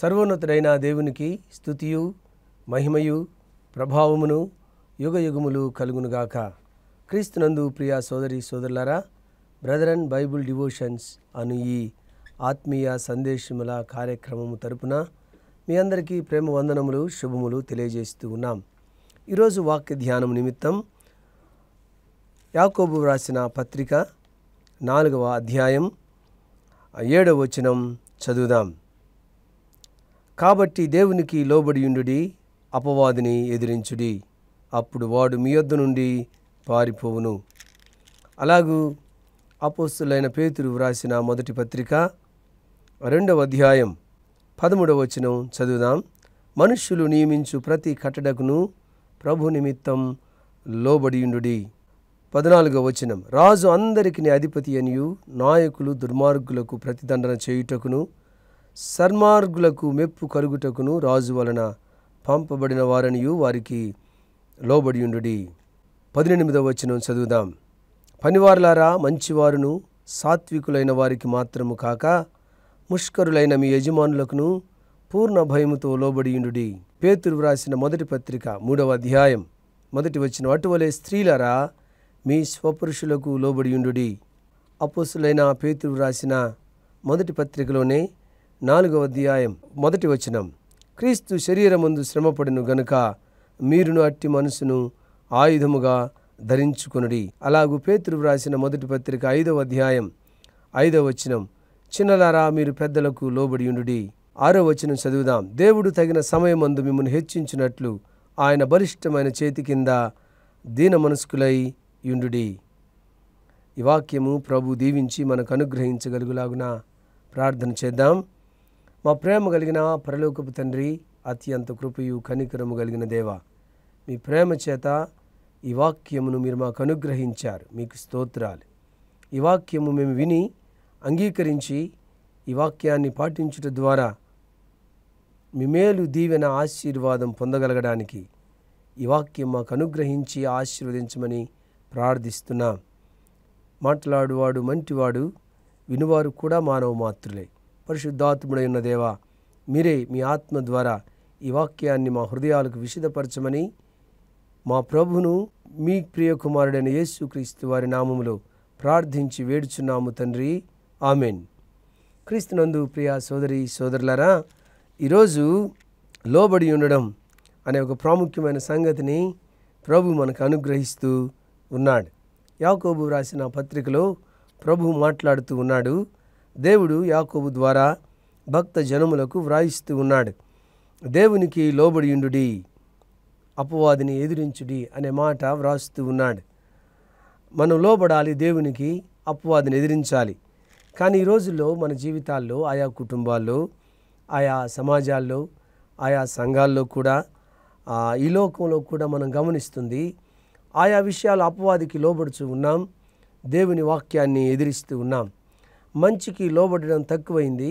సర్వోన్నతుడైన దేవునికి స్థుతియు మహిమయు ప్రభావమును యుగయుగములు కలుగునుగాక క్రీస్తునందు ప్రియా సోదరి సోదరులారా బ్రదర్ అండ్ బైబుల్ డివోషన్స్ అను ఈ ఆత్మీయ సందేశముల కార్యక్రమము తరపున మీ అందరికీ ప్రేమ వందనములు శుభములు తెలియజేస్తూ ఉన్నాం ఈరోజు వాక్య ధ్యానం నిమిత్తం యాకోబు వ్రాసిన పత్రిక నాలుగవ అధ్యాయం ఏడవ వచనం చదువుదాం కాబట్టి దేవునికి లోబడియుండుడి అపవాదిని ఎదిరించుడి అప్పుడు వాడు మీ యొద్దు నుండి పారిపోవును అలాగూ అపోస్తులైన పేతురు వ్రాసిన మొదటి పత్రిక రెండవ అధ్యాయం పదమూడవ వచనం చదువుదాం మనుష్యులు నియమించు ప్రతి కట్టడకును ప్రభు నిమిత్తం లోబడియుండుడి పద్నాలుగవ వచనం రాజు అందరికీ అధిపతి అనియు నాయకులు దుర్మార్గులకు ప్రతిదండన చేయుటకును సన్మార్గులకు మెప్పు కలుగుటకును రాజు వలన పంపబడిన వారనియు వారికి లోబడియుండుడి పదినెనిమిదవ వచనం చదువుదాం పనివారులారా మంచివారును సాత్వికులైన వారికి మాత్రము కాక ముష్కరులైన మీ యజమానులకును పూర్ణ భయముతో లోబడియుండుడి పేతురు వ్రాసిన మొదటి పత్రిక మూడవ అధ్యాయం మొదటి వచ్చిన అటువలే స్త్రీలరా మీ స్వపురుషులకు లోబడియుండుడి అపోసులైన పేతురు వ్రాసిన మొదటి పత్రికలోనే నాలుగవ అధ్యాయం మొదటి వచనం క్రీస్తు శరీరమందు శ్రమపడిను గనుక మీరును అట్టి మనసును ఆయుధముగా ధరించుకునడి అలాగూ పేతురు వ్రాసిన మొదటి పత్రిక ఐదవ అధ్యాయం ఐదవ వచనం చిన్నలారా మీరు పెద్దలకు లోబడియుండుడి ఆరో వచనం చదువుదాం దేవుడు తగిన సమయమందు మిమ్మల్ని హెచ్చించినట్లు ఆయన బలిష్టమైన చేతి కింద దీన మనస్కులై యుండుడి ఈ వాక్యము ప్రభు దీవించి మనకు అనుగ్రహించగలుగులాగున ప్రార్థన చేద్దాం మా ప్రేమ కలిగిన పరలోకపు తండ్రి అత్యంత కృపయు కనికరము కలిగిన దేవ మీ ప్రేమ చేత ఈ వాక్యమును మీరు మాకు అనుగ్రహించారు మీకు స్తోత్రాలు ఈ వాక్యము మేము విని అంగీకరించి ఈ వాక్యాన్ని పాటించుట ద్వారా మీ మేలు దీవెన ఆశీర్వాదం పొందగలగడానికి ఈ వాక్యం మాకు అనుగ్రహించి ఆశీర్వదించమని ప్రార్థిస్తున్నాం మాట్లాడువాడు మంటివాడు వినువారు కూడా మానవ మాత్రులే పరిశుద్ధాత్ముడైన దేవా మీరే మీ ఆత్మ ద్వారా ఈ వాక్యాన్ని మా హృదయాలకు విషదపరచమని మా ప్రభును మీ ప్రియ కుమారుడైన యేసుక్రీస్తు వారి నామములో ప్రార్థించి వేడుచున్నాము తండ్రి ఆమెన్ క్రీస్తునందు ప్రియ సోదరి సోదరులరా ఈరోజు లోబడి ఉండడం అనే ఒక ప్రాముఖ్యమైన సంగతిని ప్రభు మనకు అనుగ్రహిస్తూ ఉన్నాడు యాకోబు రాసిన పత్రికలో ప్రభు మాట్లాడుతూ ఉన్నాడు దేవుడు యాకోబు ద్వారా భక్త జనములకు వ్రాయిస్తూ ఉన్నాడు దేవునికి లోబడియుండుడి అపవాదిని ఎదిరించుడి అనే మాట వ్రాస్తూ ఉన్నాడు మనం లోబడాలి దేవునికి అపవాదిని ఎదిరించాలి కానీ ఈ రోజుల్లో మన జీవితాల్లో ఆయా కుటుంబాల్లో ఆయా సమాజాల్లో ఆయా సంఘాల్లో కూడా ఈ లోకంలో కూడా మనం గమనిస్తుంది ఆయా విషయాలు అపవాదికి లోబడుచు ఉన్నాం దేవుని వాక్యాన్ని ఎదిరిస్తూ ఉన్నాం మంచికి లోబడడం తక్కువైంది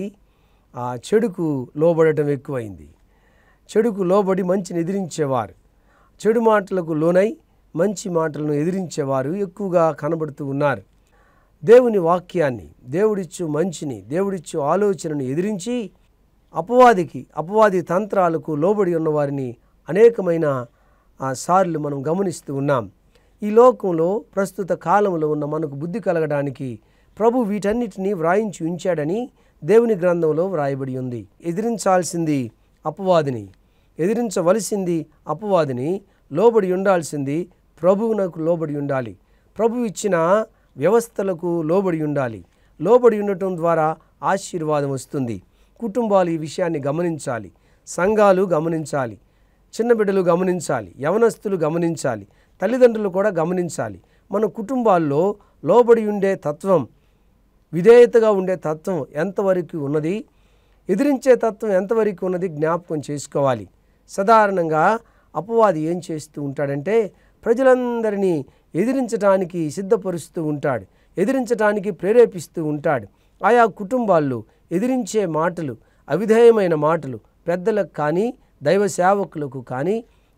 ఆ చెడుకు లోబడటం ఎక్కువైంది చెడుకు లోబడి మంచిని ఎదిరించేవారు చెడు మాటలకు లోనై మంచి మాటలను ఎదిరించేవారు ఎక్కువగా కనబడుతూ ఉన్నారు దేవుని వాక్యాన్ని దేవుడిచ్చు మంచిని దేవుడిచ్చు ఆలోచనను ఎదిరించి అపవాదికి అపవాది తంత్రాలకు లోబడి ఉన్నవారిని అనేకమైన సార్లు మనం గమనిస్తూ ఉన్నాం ఈ లోకంలో ప్రస్తుత కాలంలో ఉన్న మనకు బుద్ధి కలగడానికి ప్రభు వీటన్నిటినీ వ్రాయించి ఉంచాడని దేవుని గ్రంథంలో వ్రాయబడి ఉంది ఎదిరించాల్సింది అపవాదిని ఎదిరించవలసింది అపవాదిని లోబడి ఉండాల్సింది ప్రభువునకు లోబడి ఉండాలి ప్రభు ఇచ్చిన వ్యవస్థలకు లోబడి ఉండాలి లోబడి ఉండటం ద్వారా ఆశీర్వాదం వస్తుంది కుటుంబాలు ఈ విషయాన్ని గమనించాలి సంఘాలు గమనించాలి చిన్న బిడ్డలు గమనించాలి యవనస్తులు గమనించాలి తల్లిదండ్రులు కూడా గమనించాలి మన కుటుంబాల్లో లోబడి ఉండే తత్వం విధేయతగా ఉండే తత్వం ఎంతవరకు ఉన్నది ఎదిరించే తత్వం ఎంతవరకు ఉన్నది జ్ఞాపకం చేసుకోవాలి సాధారణంగా అపవాది ఏం చేస్తూ ఉంటాడంటే ప్రజలందరినీ ఎదిరించడానికి సిద్ధపరుస్తూ ఉంటాడు ఎదిరించడానికి ప్రేరేపిస్తూ ఉంటాడు ఆయా కుటుంబాల్లో ఎదిరించే మాటలు అవిధేయమైన మాటలు పెద్దలకు కానీ దైవ సేవకులకు కానీ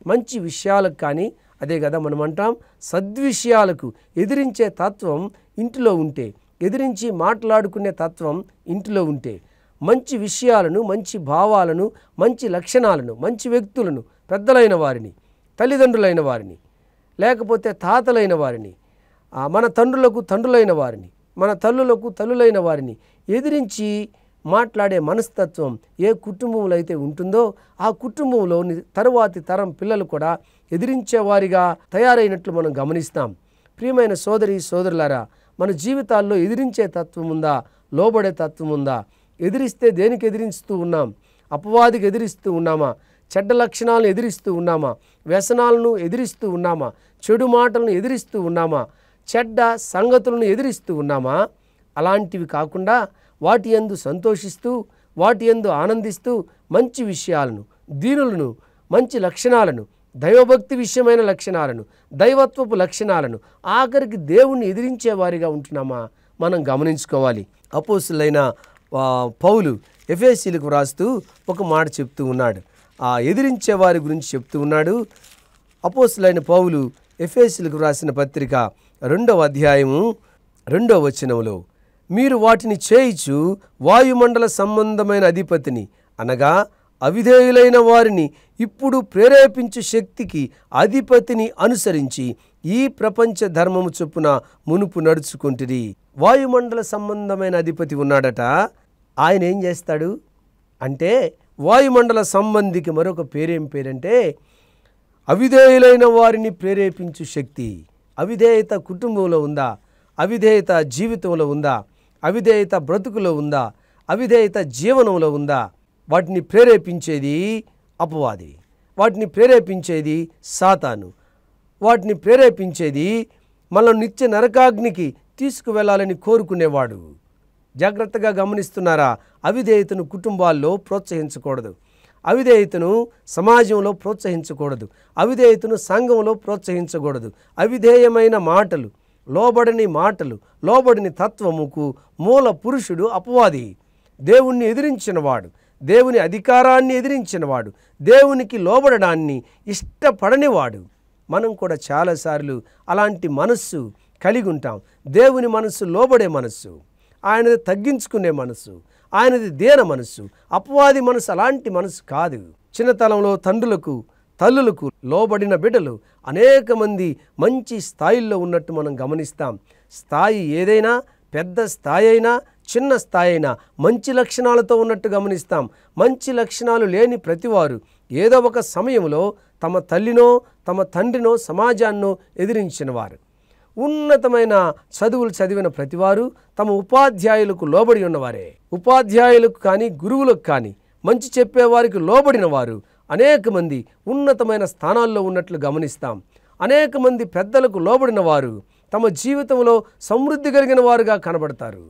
మంచి విషయాలకు కానీ అదే కదా మనం అంటాం సద్విషయాలకు ఎదిరించే తత్వం ఇంటిలో ఉంటే ఎదిరించి మాట్లాడుకునే తత్వం ఇంటిలో ఉంటే మంచి విషయాలను మంచి భావాలను మంచి లక్షణాలను మంచి వ్యక్తులను పెద్దలైన వారిని తల్లిదండ్రులైన వారిని లేకపోతే తాతలైన వారిని మన తండ్రులకు తండ్రులైన వారిని మన తల్లులకు తల్లులైన వారిని ఎదిరించి మాట్లాడే మనస్తత్వం ఏ కుటుంబంలో అయితే ఉంటుందో ఆ కుటుంబంలో తరువాతి తరం పిల్లలు కూడా ఎదిరించేవారిగా తయారైనట్లు మనం గమనిస్తాం ప్రియమైన సోదరి సోదరులారా మన జీవితాల్లో ఎదిరించే తత్వం ఉందా లోబడే తత్వం ఉందా ఎదిరిస్తే దేనికి ఎదిరిస్తూ ఉన్నాం అపవాదికి ఎదిరిస్తూ ఉన్నామా చెడ్డ లక్షణాలను ఎదిరిస్తూ ఉన్నామా వ్యసనాలను ఎదిరిస్తూ ఉన్నామా చెడు మాటలను ఎదిరిస్తూ ఉన్నామా చెడ్డ సంగతులను ఎదిరిస్తూ ఉన్నామా అలాంటివి కాకుండా వాటి ఎందు సంతోషిస్తూ వాటి ఎందు ఆనందిస్తూ మంచి విషయాలను దీనులను మంచి లక్షణాలను దైవభక్తి విషయమైన లక్షణాలను దైవత్వపు లక్షణాలను ఆఖరికి దేవుణ్ణి ఎదిరించే వారిగా ఉంటున్నామా మనం గమనించుకోవాలి అపోసులైన పౌలు ఎఫ్ఎస్సీలకు వ్రాస్తూ ఒక మాట చెప్తూ ఉన్నాడు ఆ ఎదిరించే వారి గురించి చెప్తూ ఉన్నాడు అపోసులైన పౌలు ఎఫ్ఎస్సీలకు వ్రాసిన పత్రిక రెండవ అధ్యాయము రెండవ వచనంలో మీరు వాటిని చేయిచు వాయుమండల సంబంధమైన అధిపతిని అనగా అవిధేయులైన వారిని ఇప్పుడు ప్రేరేపించు శక్తికి అధిపతిని అనుసరించి ఈ ప్రపంచ ధర్మము చొప్పున మునుపు నడుచుకుంటుంది వాయుమండల సంబంధమైన అధిపతి ఉన్నాడట ఆయన ఏం చేస్తాడు అంటే వాయుమండల సంబంధికి మరొక పేరేం పేరంటే అవిధేయులైన వారిని ప్రేరేపించు శక్తి అవిధేయత కుటుంబంలో ఉందా అవిధేయత జీవితంలో ఉందా అవిధేయత బ్రతుకులో ఉందా అవిధేయత జీవనంలో ఉందా వాటిని ప్రేరేపించేది అపవాది వాటిని ప్రేరేపించేది సాతాను వాటిని ప్రేరేపించేది మనం నిత్య నరకాగ్నికి తీసుకువెళ్ళాలని కోరుకునేవాడు జాగ్రత్తగా గమనిస్తున్నారా అవిధేయతను కుటుంబాల్లో ప్రోత్సహించకూడదు అవిధేయతను సమాజంలో ప్రోత్సహించకూడదు అవిధేయతను సంఘంలో ప్రోత్సహించకూడదు అవిధేయమైన మాటలు లోబడని మాటలు లోబడిని తత్వముకు మూల పురుషుడు అపవాది దేవుణ్ణి ఎదిరించినవాడు దేవుని అధికారాన్ని ఎదిరించినవాడు దేవునికి లోబడడాన్ని ఇష్టపడనివాడు మనం కూడా చాలాసార్లు అలాంటి మనస్సు కలిగి ఉంటాం దేవుని మనస్సు లోబడే మనస్సు ఆయనది తగ్గించుకునే మనస్సు ఆయనది దేన మనస్సు అపవాది మనసు అలాంటి మనసు కాదు చిన్నతనంలో తండ్రులకు తల్లులకు లోబడిన బిడ్డలు అనేక మంది మంచి స్థాయిల్లో ఉన్నట్టు మనం గమనిస్తాం స్థాయి ఏదైనా పెద్ద స్థాయి అయినా చిన్న స్థాయి అయినా మంచి లక్షణాలతో ఉన్నట్టు గమనిస్తాం మంచి లక్షణాలు లేని ప్రతివారు ఏదో ఒక సమయంలో తమ తల్లినో తమ తండ్రినో సమాజాన్నో ఎదిరించినవారు ఉన్నతమైన చదువులు చదివిన ప్రతివారు తమ ఉపాధ్యాయులకు లోబడి ఉన్నవారే ఉపాధ్యాయులకు కానీ గురువులకు కానీ మంచి చెప్పేవారికి లోబడిన వారు అనేక మంది ఉన్నతమైన స్థానాల్లో ఉన్నట్లు గమనిస్తాం అనేక మంది పెద్దలకు లోబడిన వారు తమ జీవితంలో సమృద్ధి కలిగిన వారుగా కనబడతారు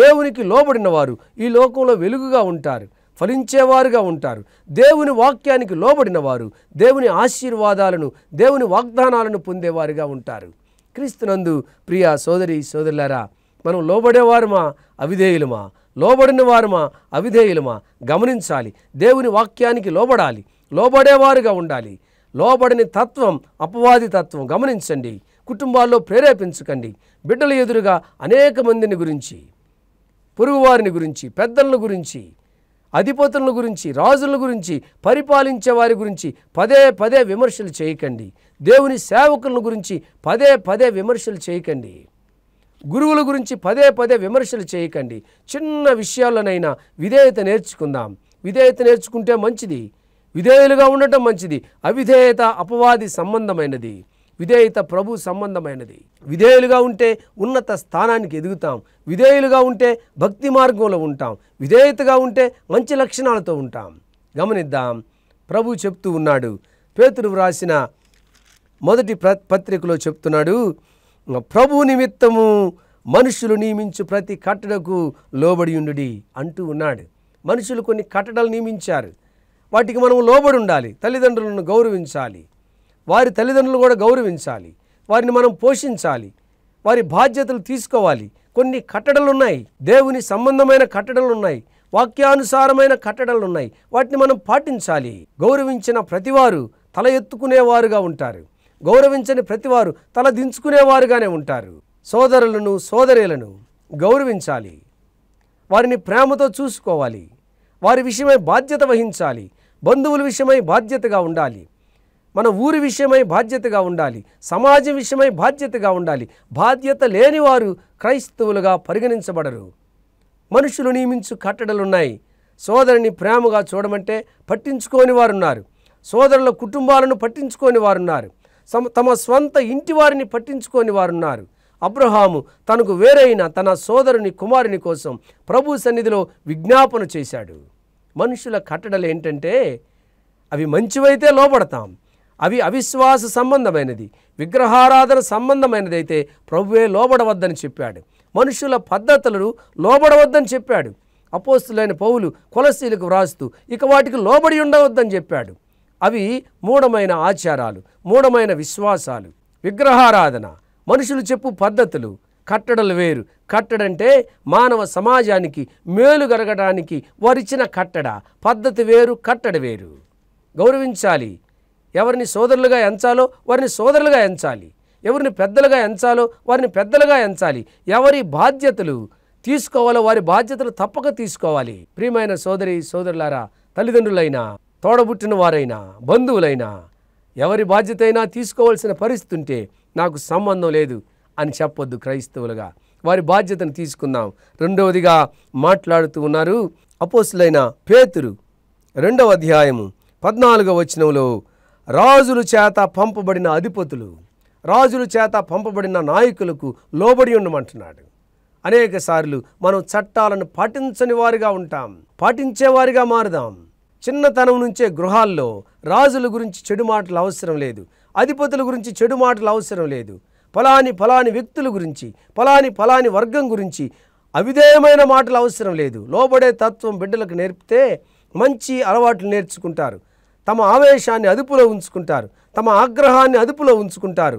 దేవునికి లోబడిన వారు ఈ లోకంలో వెలుగుగా ఉంటారు ఫలించేవారుగా ఉంటారు దేవుని వాక్యానికి లోబడిన వారు దేవుని ఆశీర్వాదాలను దేవుని వాగ్దానాలను పొందేవారుగా ఉంటారు క్రీస్తునందు ప్రియ సోదరి సోదరులారా మనం లోబడేవారుమా అవిధేయులమా లోబడిన వారుమా అవిధేయులమా గమనించాలి దేవుని వాక్యానికి లోబడాలి లోబడేవారుగా ఉండాలి లోబడిన తత్వం అపవాది తత్వం గమనించండి కుటుంబాల్లో ప్రేరేపించకండి బిడ్డల ఎదురుగా అనేక మందిని గురించి పొరుగువారిని గురించి పెద్దలను గురించి అధిపతులను గురించి రాజుల గురించి పరిపాలించే వారి గురించి పదే పదే విమర్శలు చేయకండి దేవుని సేవకుల గురించి పదే పదే విమర్శలు చేయకండి గురువుల గురించి పదే పదే విమర్శలు చేయకండి చిన్న విషయాలనైనా విధేయత నేర్చుకుందాం విధేయత నేర్చుకుంటే మంచిది విధేయులుగా ఉండటం మంచిది అవిధేయత అపవాది సంబంధమైనది విధేయత ప్రభు సంబంధమైనది విధేయులుగా ఉంటే ఉన్నత స్థానానికి ఎదుగుతాం విధేయులుగా ఉంటే భక్తి మార్గంలో ఉంటాం విధేయతగా ఉంటే మంచి లక్షణాలతో ఉంటాం గమనిద్దాం ప్రభు చెప్తూ ఉన్నాడు పేతురు వ్రాసిన మొదటి పత్రికలో చెప్తున్నాడు ప్రభు నిమిత్తము మనుషులు నియమించు ప్రతి కట్టడకు లోబడి ఉండుడి అంటూ ఉన్నాడు మనుషులు కొన్ని కట్టడలు నియమించారు వాటికి మనం లోబడి ఉండాలి తల్లిదండ్రులను గౌరవించాలి వారి తల్లిదండ్రులు కూడా గౌరవించాలి వారిని మనం పోషించాలి వారి బాధ్యతలు తీసుకోవాలి కొన్ని కట్టడలు ఉన్నాయి దేవుని సంబంధమైన కట్టడలు ఉన్నాయి వాక్యానుసారమైన కట్టడలు ఉన్నాయి వాటిని మనం పాటించాలి గౌరవించిన ప్రతివారు తల ఎత్తుకునేవారుగా ఉంటారు గౌరవించని ప్రతివారు తల దించుకునేవారుగానే ఉంటారు సోదరులను సోదరులను గౌరవించాలి వారిని ప్రేమతో చూసుకోవాలి వారి విషయమై బాధ్యత వహించాలి బంధువుల విషయమై బాధ్యతగా ఉండాలి మన ఊరి విషయమై బాధ్యతగా ఉండాలి సమాజం విషయమై బాధ్యతగా ఉండాలి బాధ్యత లేని వారు క్రైస్తవులుగా పరిగణించబడరు మనుషులు నియమించు కట్టడలున్నాయి సోదరుని ప్రేమగా చూడమంటే పట్టించుకోని వారున్నారు సోదరుల కుటుంబాలను పట్టించుకోని వారున్నారు తమ స్వంత ఇంటి వారిని పట్టించుకోని వారున్నారు అబ్రహాము తనకు వేరైన తన సోదరుని కుమారుని కోసం ప్రభు సన్నిధిలో విజ్ఞాపన చేశాడు మనుషుల కట్టడలు ఏంటంటే అవి మంచివైతే లోపడతాం అవి అవిశ్వాస సంబంధమైనది విగ్రహారాధన సంబంధమైనది అయితే ప్రభువే లోబడవద్దని చెప్పాడు మనుషుల పద్ధతులను లోబడవద్దని చెప్పాడు అపోస్తులైన పౌలు కొలసీలకు వ్రాస్తూ ఇక వాటికి లోబడి ఉండవద్దని చెప్పాడు అవి మూఢమైన ఆచారాలు మూఢమైన విశ్వాసాలు విగ్రహారాధన మనుషులు చెప్పు పద్ధతులు కట్టడలు వేరు కట్టడంటే మానవ సమాజానికి మేలు కలగడానికి వరిచిన కట్టడ పద్ధతి వేరు కట్టడ వేరు గౌరవించాలి ఎవరిని సోదరులుగా ఎంచాలో వారిని సోదరులుగా ఎంచాలి ఎవరిని పెద్దలుగా ఎంచాలో వారిని పెద్దలుగా ఎంచాలి ఎవరి బాధ్యతలు తీసుకోవాలో వారి బాధ్యతలు తప్పక తీసుకోవాలి ప్రియమైన సోదరి సోదరులారా తల్లిదండ్రులైనా తోడబుట్టిన వారైనా బంధువులైనా ఎవరి బాధ్యత అయినా తీసుకోవాల్సిన పరిస్థితి ఉంటే నాకు సంబంధం లేదు అని చెప్పొద్దు క్రైస్తవులుగా వారి బాధ్యతను తీసుకుందాం రెండవదిగా మాట్లాడుతూ ఉన్నారు అపోసులైన పేతురు రెండవ అధ్యాయము పద్నాలుగవ వచనంలో రాజుల చేత పంపబడిన అధిపతులు రాజుల చేత పంపబడిన నాయకులకు లోబడి ఉండమంటున్నాడు అనేక సార్లు మనం చట్టాలను పాటించని వారిగా ఉంటాం పాటించేవారిగా మారుదాం చిన్నతనం నుంచే గృహాల్లో రాజుల గురించి చెడు మాటలు అవసరం లేదు అధిపతుల గురించి చెడు మాటలు అవసరం లేదు ఫలాని ఫలాని వ్యక్తుల గురించి ఫలాని ఫలాని వర్గం గురించి అవిధేయమైన మాటలు అవసరం లేదు లోబడే తత్వం బిడ్డలకు నేర్పితే మంచి అలవాట్లు నేర్చుకుంటారు తమ ఆవేశాన్ని అదుపులో ఉంచుకుంటారు తమ ఆగ్రహాన్ని అదుపులో ఉంచుకుంటారు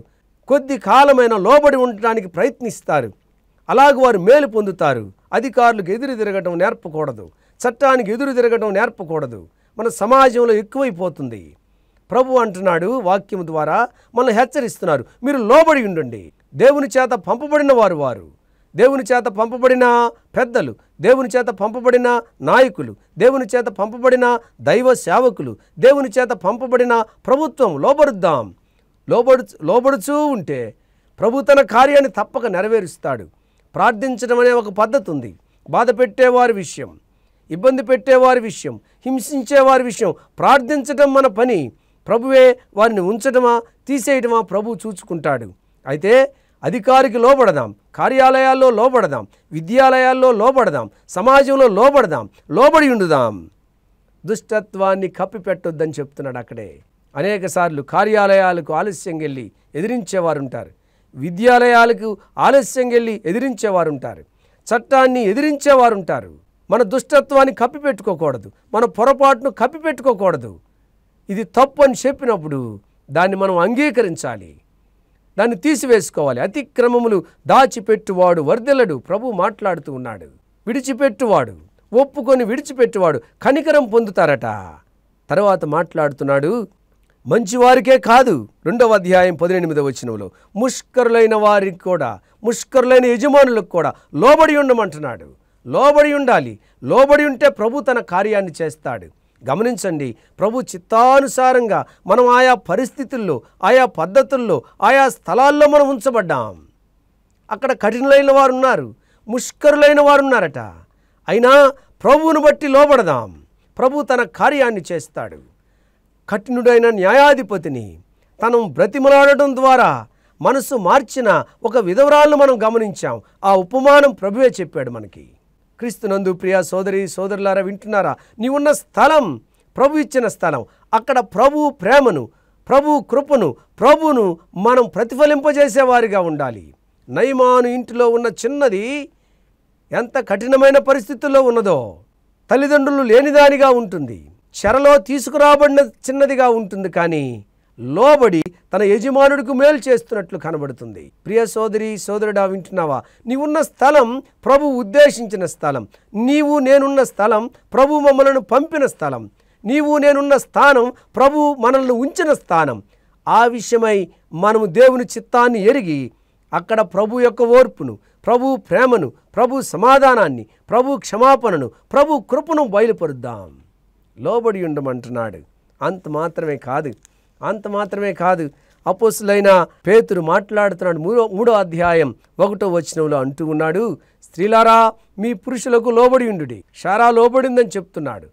కొద్ది కాలమైన లోబడి ఉండటానికి ప్రయత్నిస్తారు అలాగే వారు మేలు పొందుతారు అధికారులకు ఎదురు తిరగటం నేర్పకూడదు చట్టానికి ఎదురు తిరగటం నేర్పకూడదు మన సమాజంలో ఎక్కువైపోతుంది ప్రభు అంటున్నాడు వాక్యం ద్వారా మనల్ని హెచ్చరిస్తున్నారు మీరు లోబడి ఉండండి దేవుని చేత పంపబడిన వారు వారు దేవుని చేత పంపబడిన పెద్దలు దేవుని చేత పంపబడిన నాయకులు దేవుని చేత పంపబడిన దైవ సేవకులు దేవుని చేత పంపబడిన ప్రభుత్వం లోబడుద్దాం లోబడు లోబడుచూ ఉంటే ప్రభు తన కార్యాన్ని తప్పక నెరవేరుస్తాడు ప్రార్థించడం అనే ఒక పద్ధతి ఉంది బాధ పెట్టేవారి విషయం ఇబ్బంది పెట్టేవారి విషయం హింసించేవారి విషయం ప్రార్థించడం మన పని ప్రభువే వారిని ఉంచడమా తీసేయడమా ప్రభు చూచుకుంటాడు అయితే అధికారికి లోబడదాం కార్యాలయాల్లో లోబడదాం విద్యాలయాల్లో లోబడదాం సమాజంలో లోబడదాం లోబడి ఉండుదాం దుష్టత్వాన్ని కప్పిపెట్టొద్దని చెప్తున్నాడు అక్కడే అనేకసార్లు కార్యాలయాలకు ఆలస్యం వెళ్ళి ఎదిరించేవారుంటారు విద్యాలయాలకు ఆలస్యం వెళ్ళి ఎదిరించేవారుంటారు చట్టాన్ని ఎదిరించేవారుంటారు మన దుష్టత్వాన్ని కప్పిపెట్టుకోకూడదు మన పొరపాటును కప్పిపెట్టుకోకూడదు ఇది తప్పు అని చెప్పినప్పుడు దాన్ని మనం అంగీకరించాలి దాన్ని తీసివేసుకోవాలి అతిక్రమములు దాచిపెట్టువాడు వర్ధలడు ప్రభు మాట్లాడుతూ ఉన్నాడు విడిచిపెట్టువాడు ఒప్పుకొని విడిచిపెట్టువాడు కనికరం పొందుతారట తర్వాత మాట్లాడుతున్నాడు మంచివారికే కాదు రెండవ అధ్యాయం పదిహేనిమిదవ వచనంలో ముష్కరులైన వారికి కూడా ముష్కరులైన యజమానులకు కూడా లోబడి ఉండమంటున్నాడు లోబడి ఉండాలి లోబడి ఉంటే ప్రభు తన కార్యాన్ని చేస్తాడు గమనించండి ప్రభు చిత్తానుసారంగా మనం ఆయా పరిస్థితుల్లో ఆయా పద్ధతుల్లో ఆయా స్థలాల్లో మనం ఉంచబడ్డాం అక్కడ కఠినలైన వారు ఉన్నారు ముష్కరులైన వారు ఉన్నారట అయినా ప్రభువును బట్టి లోబడదాం ప్రభు తన కార్యాన్ని చేస్తాడు కఠినుడైన న్యాయాధిపతిని తను బ్రతిమలాడటం ద్వారా మనసు మార్చిన ఒక విధవరాలను మనం గమనించాం ఆ ఉపమానం ప్రభువే చెప్పాడు మనకి క్రీస్తునందు ప్రియా సోదరి సోదరులారా వింటున్నారా నీవున్న స్థలం ప్రభు ఇచ్చిన స్థలం అక్కడ ప్రభు ప్రేమను ప్రభు కృపను ప్రభును మనం ప్రతిఫలింపజేసేవారిగా ఉండాలి నయమాను ఇంటిలో ఉన్న చిన్నది ఎంత కఠినమైన పరిస్థితుల్లో ఉన్నదో తల్లిదండ్రులు లేనిదానిగా ఉంటుంది చెరలో తీసుకురాబడిన చిన్నదిగా ఉంటుంది కానీ లోబడి తన యజమానుడికి మేలు చేస్తున్నట్లు కనబడుతుంది ప్రియ సోదరి సోదరుడా వింటున్నావా నీవున్న స్థలం ప్రభు ఉద్దేశించిన స్థలం నీవు నేనున్న స్థలం ప్రభు మమ్మలను పంపిన స్థలం నీవు నేనున్న స్థానం ప్రభు మనల్ని ఉంచిన స్థానం ఆ విషయమై మనము దేవుని చిత్తాన్ని ఎరిగి అక్కడ ప్రభు యొక్క ఓర్పును ప్రభు ప్రేమను ప్రభు సమాధానాన్ని ప్రభు క్షమాపణను ప్రభు కృపను బయలుపరుద్దాం లోబడి ఉండమంటున్నాడు అంత మాత్రమే కాదు అంత మాత్రమే కాదు అపోసులైన పేతురు మాట్లాడుతున్నాడు మూడో మూడో అధ్యాయం ఒకటో వచనంలో అంటూ ఉన్నాడు స్త్రీలారా మీ పురుషులకు లోబడి ఉండుడి షారా లోబడిందని చెప్తున్నాడు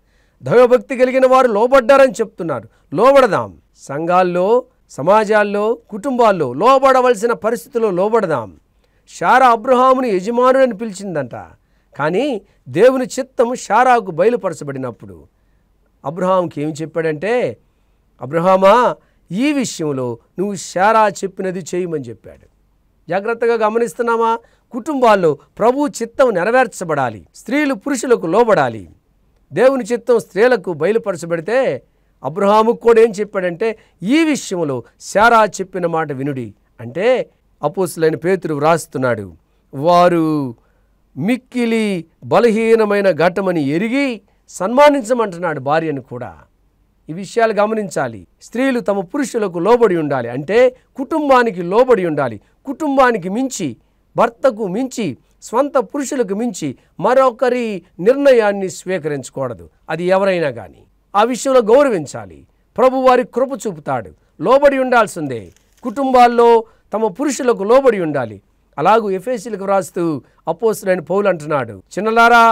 దైవభక్తి కలిగిన వారు లోబడ్డారని చెప్తున్నారు లోబడదాం సంఘాల్లో సమాజాల్లో కుటుంబాల్లో లోబడవలసిన పరిస్థితుల్లో లోబడదాం షారా అబ్రహాముని యజమానుడని పిలిచిందంట కానీ దేవుని చిత్తం షారాకు బయలుపరచబడినప్పుడు అబ్రహాంకి ఏమి చెప్పాడంటే అబ్రహామా ఈ విషయంలో నువ్వు శారా చెప్పినది చేయమని చెప్పాడు జాగ్రత్తగా గమనిస్తున్నామా కుటుంబాల్లో ప్రభు చిత్తం నెరవేర్చబడాలి స్త్రీలు పురుషులకు లోబడాలి దేవుని చిత్తం స్త్రీలకు బయలుపరచబడితే అబ్రహాముకు కూడా ఏం చెప్పాడంటే ఈ విషయంలో శారా చెప్పిన మాట వినుడి అంటే అపోసులైన పేతురు వ్రాస్తున్నాడు వారు మిక్కిలి బలహీనమైన ఘటమని ఎరిగి సన్మానించమంటున్నాడు భార్యను కూడా ఈ విషయాలు గమనించాలి స్త్రీలు తమ పురుషులకు లోబడి ఉండాలి అంటే కుటుంబానికి లోబడి ఉండాలి కుటుంబానికి మించి భర్తకు మించి స్వంత పురుషులకు మించి మరొకరి నిర్ణయాన్ని స్వీకరించకూడదు అది ఎవరైనా కానీ ఆ విషయంలో గౌరవించాలి ప్రభువారి కృప చూపుతాడు లోబడి ఉండాల్సిందే కుటుంబాల్లో తమ పురుషులకు లోబడి ఉండాలి అలాగూ ఎఫ్ఎస్సీలకు వ్రాస్తూ అపోసులైన పౌలు అంటున్నాడు చిన్నలారా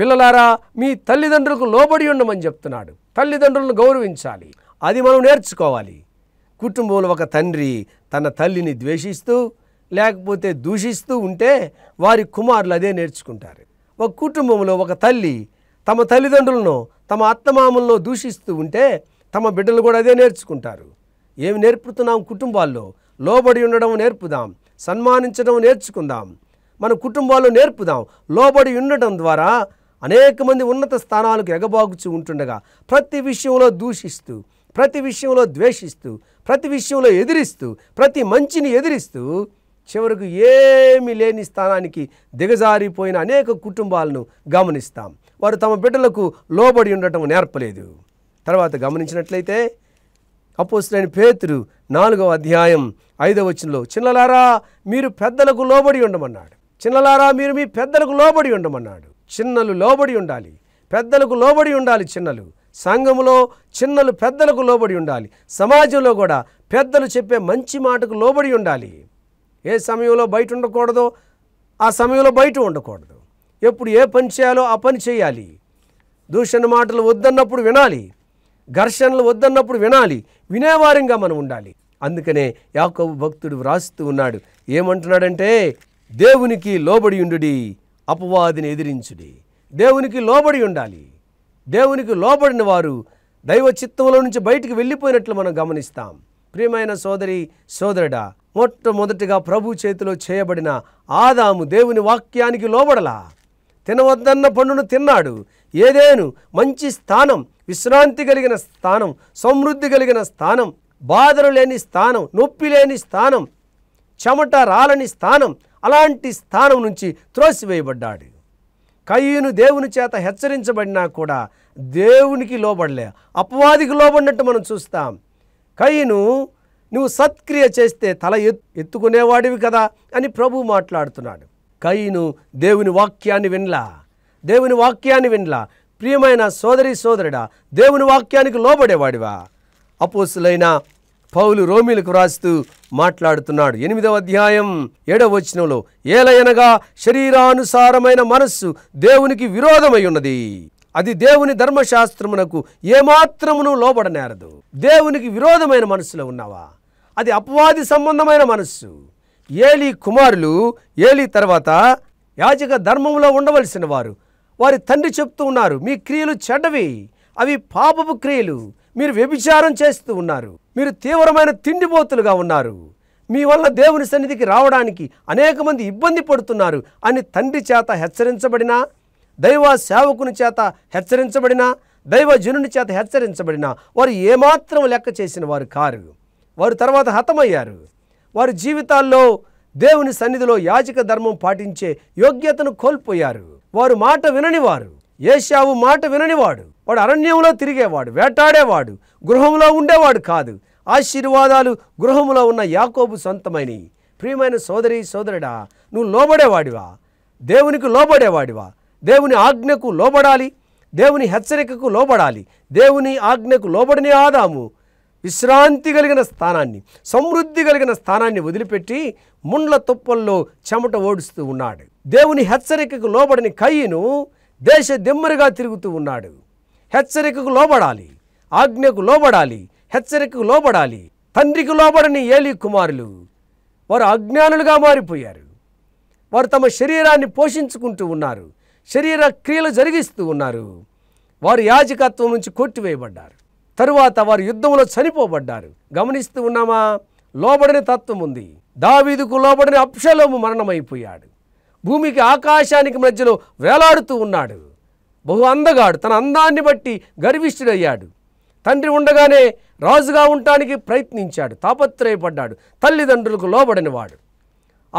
పిల్లలారా మీ తల్లిదండ్రులకు లోబడి ఉండమని చెప్తున్నాడు తల్లిదండ్రులను గౌరవించాలి అది మనం నేర్చుకోవాలి కుటుంబంలో ఒక తండ్రి తన తల్లిని ద్వేషిస్తూ లేకపోతే దూషిస్తూ ఉంటే వారి కుమారులు అదే నేర్చుకుంటారు ఒక కుటుంబంలో ఒక తల్లి తమ తల్లిదండ్రులను తమ అత్తమామలను దూషిస్తూ ఉంటే తమ బిడ్డలు కూడా అదే నేర్చుకుంటారు ఏమి నేర్పుతున్నాం కుటుంబాల్లో లోబడి ఉండడం నేర్పుదాం సన్మానించడం నేర్చుకుందాం మన కుటుంబాల్లో నేర్పుదాం లోబడి ఉండటం ద్వారా అనేక మంది ఉన్నత స్థానాలకు ఎగబాగుచూ ఉంటుండగా ప్రతి విషయంలో దూషిస్తూ ప్రతి విషయంలో ద్వేషిస్తూ ప్రతి విషయంలో ఎదిరిస్తూ ప్రతి మంచిని ఎదిరిస్తూ చివరకు ఏమి లేని స్థానానికి దిగజారిపోయిన అనేక కుటుంబాలను గమనిస్తాం వారు తమ బిడ్డలకు లోబడి ఉండటం నేర్పలేదు తర్వాత గమనించినట్లయితే లేని పేతురు నాలుగవ అధ్యాయం ఐదవ వచ్చినలో చిన్నలారా మీరు పెద్దలకు లోబడి ఉండమన్నాడు చిన్నలారా మీరు మీ పెద్దలకు లోబడి ఉండమన్నాడు చిన్నలు లోబడి ఉండాలి పెద్దలకు లోబడి ఉండాలి చిన్నలు సంఘములో చిన్నలు పెద్దలకు లోబడి ఉండాలి సమాజంలో కూడా పెద్దలు చెప్పే మంచి మాటకు లోబడి ఉండాలి ఏ సమయంలో బయట ఉండకూడదో ఆ సమయంలో బయట ఉండకూడదు ఎప్పుడు ఏ పని చేయాలో ఆ పని చేయాలి దూషణ మాటలు వద్దన్నప్పుడు వినాలి ఘర్షణలు వద్దన్నప్పుడు వినాలి వినేవారంగా మనం ఉండాలి అందుకనే యాకోబు భక్తుడు వ్రాస్తూ ఉన్నాడు ఏమంటున్నాడంటే దేవునికి లోబడి ఉండుడి అపవాదిని ఎదిరించుడి దేవునికి లోబడి ఉండాలి దేవునికి లోబడిన వారు దైవ చిత్తంలో నుంచి బయటికి వెళ్ళిపోయినట్లు మనం గమనిస్తాం ప్రియమైన సోదరి సోదరుడా మొట్టమొదటిగా ప్రభు చేతిలో చేయబడిన ఆదాము దేవుని వాక్యానికి లోబడలా తినవద్దన్న పండును తిన్నాడు ఏదేను మంచి స్థానం విశ్రాంతి కలిగిన స్థానం సమృద్ధి కలిగిన స్థానం బాధలు లేని స్థానం నొప్పి లేని స్థానం చెమట రాలని స్థానం అలాంటి స్థానం నుంచి త్రోసివేయబడ్డాడు కయ్యూను దేవుని చేత హెచ్చరించబడినా కూడా దేవునికి లోబడలే అపవాదికి లోబడినట్టు మనం చూస్తాం కయ్యను నువ్వు సత్క్రియ చేస్తే తల ఎత్తుకునేవాడివి కదా అని ప్రభు మాట్లాడుతున్నాడు కయ్యను దేవుని వాక్యాన్ని వినలా దేవుని వాక్యాన్ని వినలా ప్రియమైన సోదరి సోదరుడా దేవుని వాక్యానికి లోబడేవాడివా అపోసులైన పౌలు రోమిలకు రాస్తూ మాట్లాడుతున్నాడు ఎనిమిదవ అధ్యాయం ఏడవ వచనంలో ఏలయనగా శరీరానుసారమైన మనస్సు దేవునికి విరోధమై ఉన్నది అది దేవుని ధర్మశాస్త్రమునకు ఏమాత్రమును లోబడనేరదు దేవునికి విరోధమైన మనస్సులో ఉన్నావా అది అపవాది సంబంధమైన మనస్సు ఏలి కుమారులు ఏలి తర్వాత యాజక ధర్మంలో ఉండవలసిన వారు వారి తండ్రి చెప్తూ ఉన్నారు మీ క్రియలు చెడ్డవి అవి పాపపు క్రియలు మీరు వ్యభిచారం చేస్తూ ఉన్నారు మీరు తీవ్రమైన తిండిబోతులుగా ఉన్నారు మీ వల్ల దేవుని సన్నిధికి రావడానికి అనేక మంది ఇబ్బంది పడుతున్నారు అని తండ్రి చేత హెచ్చరించబడినా దైవ సేవకుని చేత హెచ్చరించబడినా దైవ జనుని చేత హెచ్చరించబడినా వారు ఏమాత్రం లెక్క చేసిన వారు కారు వారు తర్వాత హతమయ్యారు వారి జీవితాల్లో దేవుని సన్నిధిలో యాజక ధర్మం పాటించే యోగ్యతను కోల్పోయారు వారు మాట విననివారు ఏషావు మాట విననివాడు వాడు అరణ్యంలో తిరిగేవాడు వేటాడేవాడు గృహంలో ఉండేవాడు కాదు ఆశీర్వాదాలు గృహంలో ఉన్న యాకోబు సొంతమైనవి ప్రియమైన సోదరి సోదరుడా నువ్వు లోబడేవాడివా దేవునికి లోబడేవాడివా దేవుని ఆజ్ఞకు లోబడాలి దేవుని హెచ్చరికకు లోబడాలి దేవుని ఆజ్ఞకు లోబడని ఆదాము విశ్రాంతి కలిగిన స్థానాన్ని సమృద్ధి కలిగిన స్థానాన్ని వదిలిపెట్టి ముండ్ల తుప్పల్లో చెమట ఓడుస్తూ ఉన్నాడు దేవుని హెచ్చరికకు లోబడిని కయ్యను దేశ దిమ్మరిగా తిరుగుతూ ఉన్నాడు హెచ్చరికకు లోబడాలి ఆజ్ఞకు లోబడాలి హెచ్చరికకు లోబడాలి తండ్రికి లోబడని ఏలి కుమారులు వారు అజ్ఞానులుగా మారిపోయారు వారు తమ శరీరాన్ని పోషించుకుంటూ ఉన్నారు శరీర క్రియలు జరిగిస్తూ ఉన్నారు వారు యాజకత్వం నుంచి కొట్టివేయబడ్డారు తరువాత వారు యుద్ధంలో చనిపోబడ్డారు గమనిస్తూ ఉన్నామా లోబడిన తత్వం ఉంది దావీదుకు లోబడిన అప్షలోము మరణమైపోయాడు భూమికి ఆకాశానికి మధ్యలో వేలాడుతూ ఉన్నాడు బహు అందగాడు తన అందాన్ని బట్టి గర్విష్ఠుడయ్యాడు తండ్రి ఉండగానే రాజుగా ఉండటానికి ప్రయత్నించాడు తాపత్రయపడ్డాడు తల్లిదండ్రులకు లోబడినవాడు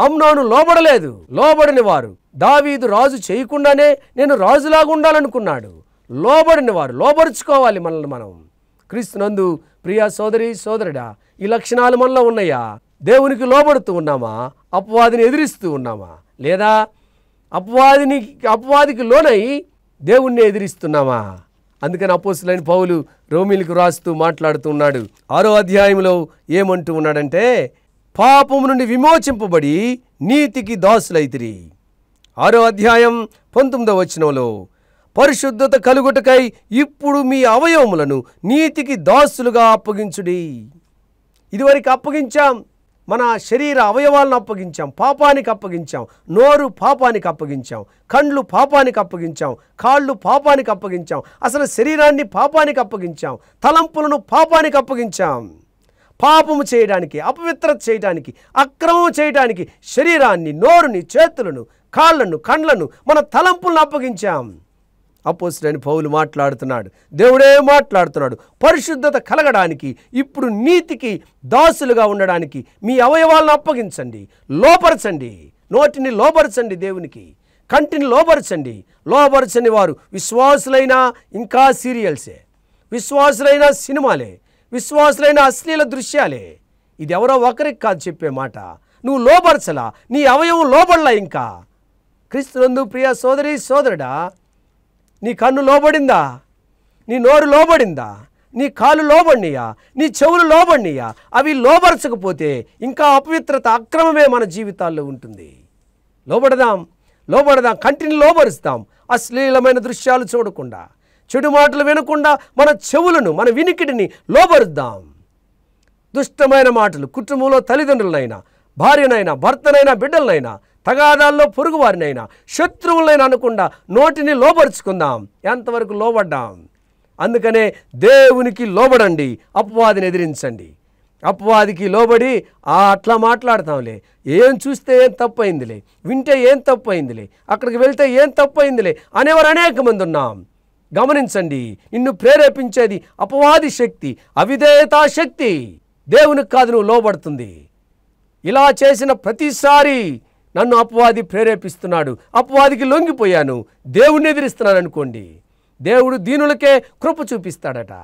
అమ్నోను లోబడలేదు లోబడినవారు వారు దావీదు రాజు చేయకుండానే నేను రాజులాగా ఉండాలనుకున్నాడు లోబడని వారు లోబరుచుకోవాలి మనల్ని మనం క్రీస్తునందు ప్రియా సోదరి సోదరుడా ఈ లక్షణాలు మనలో ఉన్నాయా దేవునికి లోబడుతూ ఉన్నామా అపవాదిని ఎదిరిస్తూ ఉన్నామా లేదా అపవాదిని అపవాదికి లోనై దేవుణ్ణి ఎదిరిస్తున్నామా అందుకని అపోసులైన పౌలు రోమిలకు రాస్తూ మాట్లాడుతూ ఉన్నాడు ఆరో అధ్యాయంలో ఏమంటూ ఉన్నాడంటే పాపము నుండి విమోచింపబడి నీతికి దాసులైతిరి ఆరో అధ్యాయం పంతొమ్మిదవ వచనంలో పరిశుద్ధత కలుగుటకై ఇప్పుడు మీ అవయవములను నీతికి దాసులుగా అప్పగించుడి ఇదివరకు అప్పగించాం మన శరీర అవయవాలను అప్పగించాం పాపానికి అప్పగించాం నోరు పాపానికి అప్పగించాం కండ్లు పాపానికి అప్పగించాం కాళ్ళు పాపానికి అప్పగించాం అసలు శరీరాన్ని పాపానికి అప్పగించాం తలంపులను పాపానికి అప్పగించాం పాపము చేయడానికి అపవిత్రత చేయడానికి అక్రమం చేయడానికి శరీరాన్ని నోరుని చేతులను కాళ్లను కండ్లను మన తలంపులను అప్పగించాం అపోజిట్ పౌలు మాట్లాడుతున్నాడు దేవుడే మాట్లాడుతున్నాడు పరిశుద్ధత కలగడానికి ఇప్పుడు నీతికి దాసులుగా ఉండడానికి మీ అవయవాలను అప్పగించండి లోపరచండి నోటిని లోపరచండి దేవునికి కంటిని లోపరచండి లోపరచని వారు విశ్వాసులైన ఇంకా సీరియల్సే విశ్వాసులైన సినిమాలే విశ్వాసులైన అశ్లీల దృశ్యాలే ఇది ఎవరో ఒకరికి కాదు చెప్పే మాట నువ్వు లోపరచలా నీ అవయవం లోపడలా ఇంకా క్రీస్తునందు ప్రియ సోదరి సోదరుడా నీ కన్ను లోబడిందా నీ నోరు లోబడిందా నీ కాలు లోబడినయా నీ చెవులు లోబడినయా అవి లోబరచకపోతే ఇంకా అపవిత్రత అక్రమమే మన జీవితాల్లో ఉంటుంది లోబడదాం లోబడదాం కంటిని లోబరుస్తాం అశ్లీలమైన దృశ్యాలు చూడకుండా చెడు మాటలు వినకుండా మన చెవులను మన వినికిడిని లోబరుద్దాం దుష్టమైన మాటలు కుటుంబంలో తల్లిదండ్రులైనా భార్యనైనా భర్తనైనా బిడ్డలనైనా తగాదాల్లో పొరుగు వారినైనా శత్రువులైనా అనకుండా నోటిని లోపరుచుకుందాం ఎంతవరకు లోబడ్డాం అందుకనే దేవునికి లోబడండి అపవాదిని ఎదిరించండి అపవాదికి లోబడి అట్లా మాట్లాడతాంలే ఏం చూస్తే ఏం తప్పైందిలే వింటే ఏం తప్పైందిలే అక్కడికి వెళ్తే ఏం తప్పైందిలే అనేవారు అనేక మంది ఉన్నాం గమనించండి నిన్ను ప్రేరేపించేది అపవాది శక్తి అవిధేయతా శక్తి దేవునికి కాదు నువ్వు లోబడుతుంది ఇలా చేసిన ప్రతిసారి నన్ను అపవాది ప్రేరేపిస్తున్నాడు అపవాదికి లొంగిపోయాను దేవుణ్ణి ఎదిరిస్తున్నాను అనుకోండి దేవుడు దీనులకే కృప చూపిస్తాడట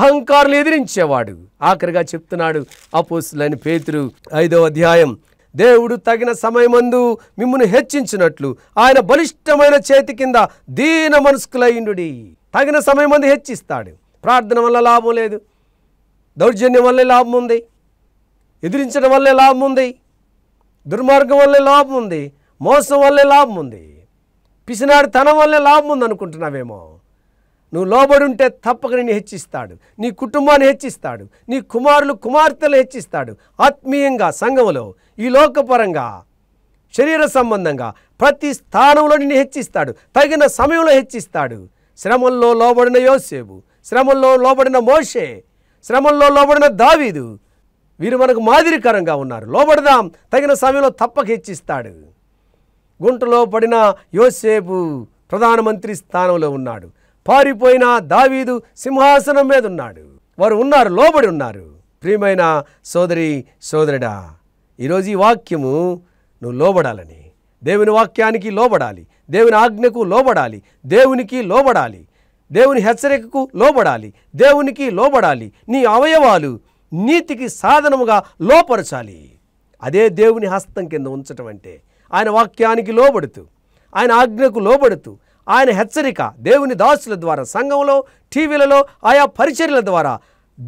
అహంకారులు ఎదిరించేవాడు ఆఖరిగా చెప్తున్నాడు అపోసులని పేతురు ఐదవ అధ్యాయం దేవుడు తగిన సమయమందు మిమ్మల్ని హెచ్చించినట్లు ఆయన బలిష్టమైన చేతి కింద దీన మనస్కులయ్యుండు తగిన సమయమందు హెచ్చిస్తాడు ప్రార్థన వల్ల లాభం లేదు దౌర్జన్యం వల్లే లాభం ఉంది ఎదిరించడం వల్లే లాభం ఉంది దుర్మార్గం వల్లే లాభం ఉంది మోసం వల్లే లాభం ఉంది పిసినాడి తనం వల్లే లాభం ఉంది అనుకుంటున్నావేమో నువ్వు లోబడి ఉంటే తప్పక నిన్ను హెచ్చిస్తాడు నీ కుటుంబాన్ని హెచ్చిస్తాడు నీ కుమారులు కుమార్తెలు హెచ్చిస్తాడు ఆత్మీయంగా సంఘములో ఈ లోకపరంగా శరీర సంబంధంగా ప్రతి స్థానంలో నిన్ను హెచ్చిస్తాడు తగిన సమయంలో హెచ్చిస్తాడు శ్రమంలో లోబడిన యోసేపు శ్రమంలో లోబడిన మోషే శ్రమంలో లోబడిన దావీదు వీరు మనకు మాదిరికరంగా ఉన్నారు లోబడదాం తగిన సమయంలో తప్పక హెచ్చిస్తాడు గుంటలో పడిన యోసేపు ప్రధానమంత్రి స్థానంలో ఉన్నాడు పారిపోయిన దావీదు సింహాసనం మీద ఉన్నాడు వారు ఉన్నారు లోబడి ఉన్నారు ప్రియమైన సోదరి సోదరుడా ఈరోజు ఈ వాక్యము నువ్వు లోబడాలని దేవుని వాక్యానికి లోబడాలి దేవుని ఆజ్ఞకు లోబడాలి దేవునికి లోబడాలి దేవుని హెచ్చరికకు లోబడాలి దేవునికి లోబడాలి నీ అవయవాలు నీతికి సాధనముగా లోపరచాలి అదే దేవుని హస్తం కింద ఉంచటం అంటే ఆయన వాక్యానికి లోబడుతూ ఆయన ఆజ్ఞకు లోబడుతూ ఆయన హెచ్చరిక దేవుని దాసుల ద్వారా సంఘంలో టీవీలలో ఆయా పరిచర్ల ద్వారా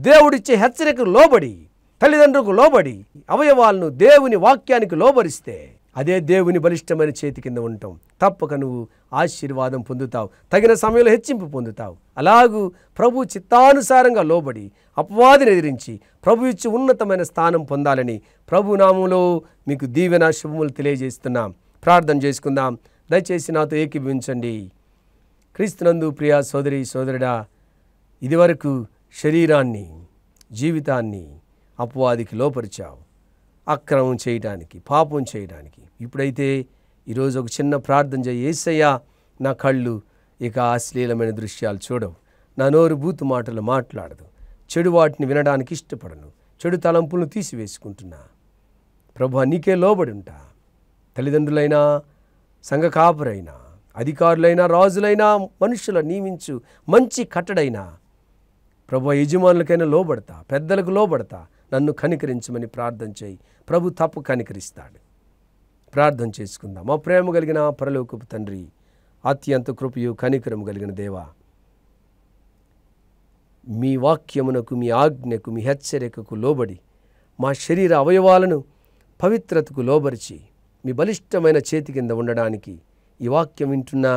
దేవుడిచ్చే హెచ్చరికకు లోబడి తల్లిదండ్రులకు లోబడి అవయవాలను దేవుని వాక్యానికి లోబరిస్తే అదే దేవుని బలిష్టమైన చేతి కింద ఉండటం తప్పక నువ్వు ఆశీర్వాదం పొందుతావు తగిన సమయంలో హెచ్చింపు పొందుతావు అలాగూ ప్రభు చిత్తానుసారంగా లోబడి అపవాదిని ఎదిరించి ప్రభు ఇచ్చి ఉన్నతమైన స్థానం పొందాలని ప్రభు నామంలో మీకు దీవెన శుభములు తెలియజేస్తున్నాం ప్రార్థన చేసుకుందాం దయచేసి నాతో ఏకీభవించండి క్రీస్తునందు ప్రియ సోదరి సోదరుడా ఇదివరకు శరీరాన్ని జీవితాన్ని అపవాదికి లోపరిచావు అక్రమం చేయడానికి పాపం చేయడానికి ఇప్పుడైతే ఈరోజు ఒక చిన్న ప్రార్థన చేయ ఏసయ్యా నా కళ్ళు ఇక అశ్లీలమైన దృశ్యాలు చూడవు నా నోరు బూతు మాటలు మాట్లాడదు చెడు వాటిని వినడానికి ఇష్టపడను చెడు తలంపులను తీసివేసుకుంటున్నా ప్రభు నీకే లోబడి ఉంటా తల్లిదండ్రులైనా సంఘ కాపురైనా అధికారులైనా రాజులైనా మనుషుల నియమించు మంచి కట్టడైనా ప్రభు యజమానులకైనా లోబడతా పెద్దలకు లోబడతా నన్ను కనికరించమని ప్రార్థన చేయి ప్రభు తప్పు కనికరిస్తాడు ప్రార్థన చేసుకుందాం మా ప్రేమ కలిగిన పరలోకపు తండ్రి అత్యంత కృపయు కనికరము కలిగిన దేవా మీ వాక్యమునకు మీ ఆజ్ఞకు మీ హెచ్చరికకు లోబడి మా శరీర అవయవాలను పవిత్రతకు లోబరిచి మీ బలిష్టమైన చేతి కింద ఉండడానికి ఈ వాక్యం వింటున్న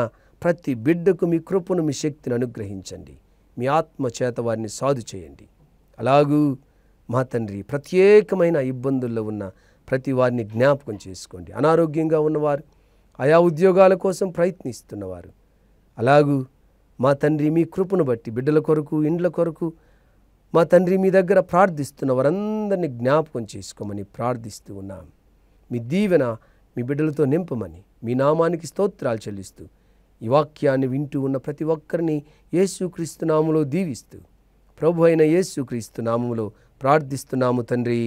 ప్రతి బిడ్డకు మీ కృపను మీ శక్తిని అనుగ్రహించండి మీ ఆత్మ చేత వారిని సాధు చేయండి అలాగూ మా తండ్రి ప్రత్యేకమైన ఇబ్బందుల్లో ఉన్న ప్రతి వారిని జ్ఞాపకం చేసుకోండి అనారోగ్యంగా ఉన్నవారు ఆయా ఉద్యోగాల కోసం ప్రయత్నిస్తున్నవారు అలాగూ మా తండ్రి మీ కృపను బట్టి బిడ్డల కొరకు ఇండ్ల కొరకు మా తండ్రి మీ దగ్గర ప్రార్థిస్తున్న వారందరినీ జ్ఞాపకం చేసుకోమని ప్రార్థిస్తూ ఉన్నాం మీ దీవెన మీ బిడ్డలతో నింపమని మీ నామానికి స్తోత్రాలు చెల్లిస్తూ ఈ వాక్యాన్ని వింటూ ఉన్న ప్రతి ఒక్కరిని యేసుక్రీస్తు నాములో దీవిస్తూ ప్రభు అయిన యేసుక్రీస్తు నామములో ప్రార్థిస్తున్నాము తండ్రి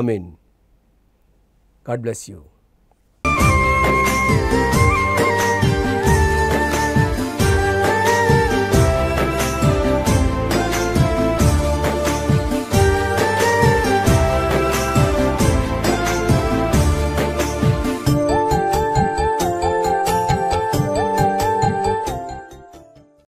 ఆమెన్ గాడ్ బ్లెస్ యూ